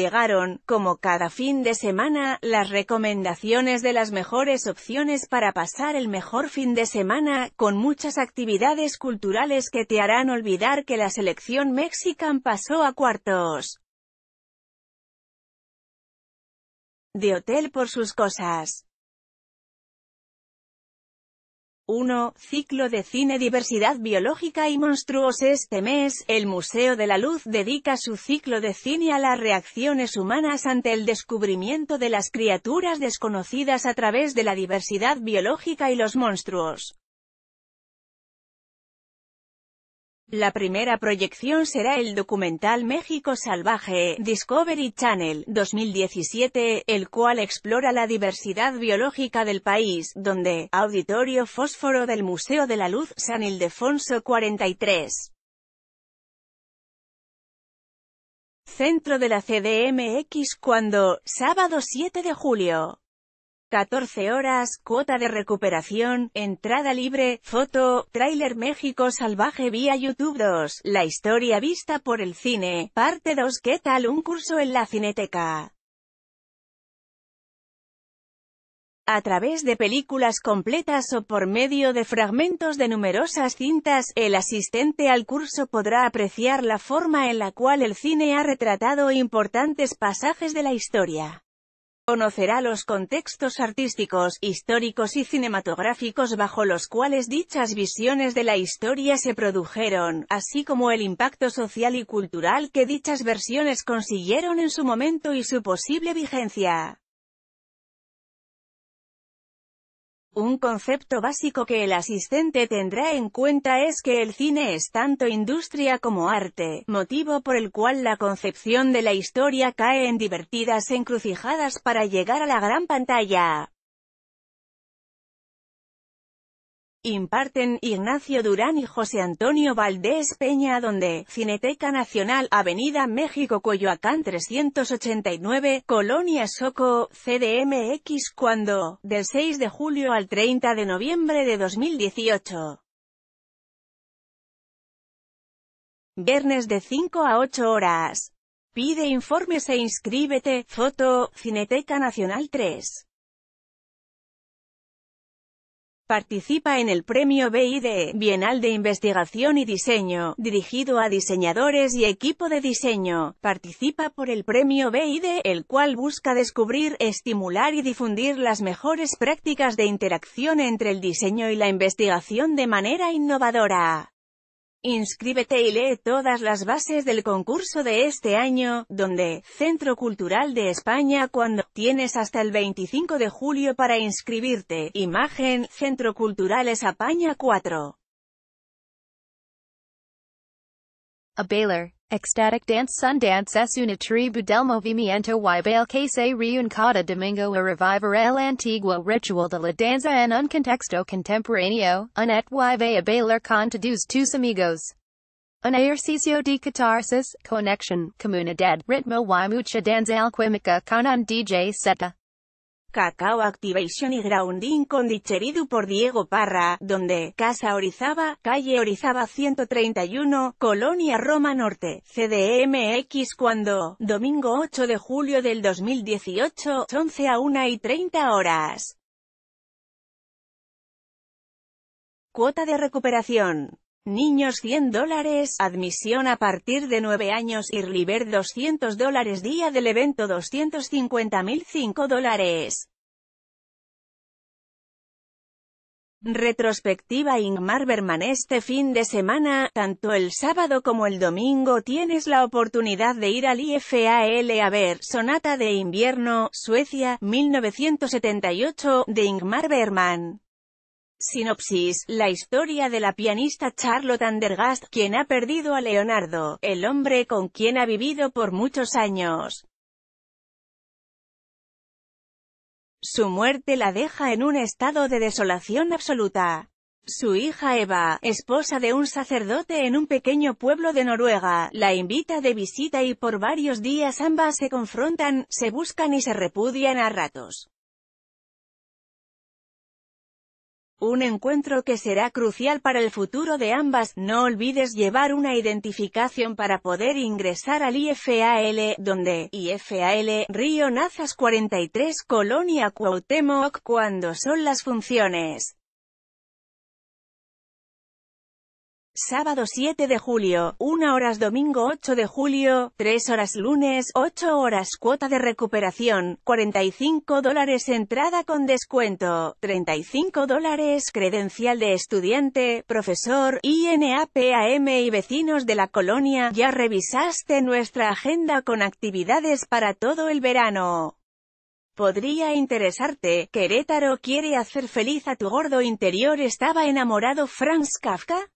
llegaron, como cada fin de semana, las recomendaciones de las mejores opciones para pasar el mejor fin de semana, con muchas actividades culturales que te harán olvidar que la selección mexican pasó a cuartos de hotel por sus cosas. 1. Ciclo de cine Diversidad biológica y monstruos Este mes, el Museo de la Luz dedica su ciclo de cine a las reacciones humanas ante el descubrimiento de las criaturas desconocidas a través de la diversidad biológica y los monstruos. La primera proyección será el documental México Salvaje, Discovery Channel, 2017, el cual explora la diversidad biológica del país, donde, Auditorio Fósforo del Museo de la Luz San Ildefonso 43. Centro de la CDMX cuando, sábado 7 de julio. 14 horas, cuota de recuperación, entrada libre, foto, tráiler México salvaje vía YouTube 2, la historia vista por el cine, parte 2 ¿Qué tal un curso en la Cineteca? a través de películas completas o por medio de fragmentos de numerosas cintas, el asistente al curso podrá apreciar la forma en la cual el cine ha retratado importantes pasajes de la historia. Conocerá los contextos artísticos, históricos y cinematográficos bajo los cuales dichas visiones de la historia se produjeron, así como el impacto social y cultural que dichas versiones consiguieron en su momento y su posible vigencia. Un concepto básico que el asistente tendrá en cuenta es que el cine es tanto industria como arte, motivo por el cual la concepción de la historia cae en divertidas encrucijadas para llegar a la gran pantalla. Imparten Ignacio Durán y José Antonio Valdés Peña donde, Cineteca Nacional, Avenida México Coyoacán 389, Colonia Soco, CDMX cuando, del 6 de julio al 30 de noviembre de 2018. Viernes de 5 a 8 horas. Pide informes e inscríbete, foto, Cineteca Nacional 3. Participa en el Premio BID, e, Bienal de Investigación y Diseño, dirigido a diseñadores y equipo de diseño. Participa por el Premio BID, e, el cual busca descubrir, estimular y difundir las mejores prácticas de interacción entre el diseño y la investigación de manera innovadora. Inscríbete y lee todas las bases del concurso de este año, donde, Centro Cultural de España cuando, tienes hasta el 25 de julio para inscribirte, imagen, Centro Culturales Apaña 4. A Baylor, Ecstatic dance Sundance es una tribu del movimiento y que se reúne domingo a revivir el antiguo ritual de la danza en un contexto contemporáneo, un et y a bailar con todos tus amigos. Un ejercicio de catarsis, conexión, comunidad, ritmo y mucha danza alquímica con un DJ seta. Cacao Activation y Grounding con Dicheridu por Diego Parra, donde, Casa Orizaba, calle Orizaba 131, Colonia Roma Norte, CDMX cuando, domingo 8 de julio del 2018, 11 a 1 y 30 horas. Cuota de recuperación. Niños 100 dólares, admisión a partir de 9 años, Irliber 200 dólares, día del evento 250.005 dólares. Retrospectiva Ingmar Berman Este fin de semana, tanto el sábado como el domingo tienes la oportunidad de ir al IFAL a ver Sonata de Invierno, Suecia, 1978, de Ingmar Berman. Sinopsis, la historia de la pianista Charlotte Andergast, quien ha perdido a Leonardo, el hombre con quien ha vivido por muchos años. Su muerte la deja en un estado de desolación absoluta. Su hija Eva, esposa de un sacerdote en un pequeño pueblo de Noruega, la invita de visita y por varios días ambas se confrontan, se buscan y se repudian a ratos. Un encuentro que será crucial para el futuro de ambas. No olvides llevar una identificación para poder ingresar al IFAL, donde IFAL, Río Nazas 43, Colonia Cuauhtémoc, cuando son las funciones. sábado 7 de julio, 1 horas domingo 8 de julio, 3 horas lunes, 8 horas cuota de recuperación, 45 dólares entrada con descuento, 35 dólares credencial de estudiante, profesor, INAPAM y vecinos de la colonia, ya revisaste nuestra agenda con actividades para todo el verano. Podría interesarte, Querétaro quiere hacer feliz a tu gordo interior. ¿Estaba enamorado Franz Kafka?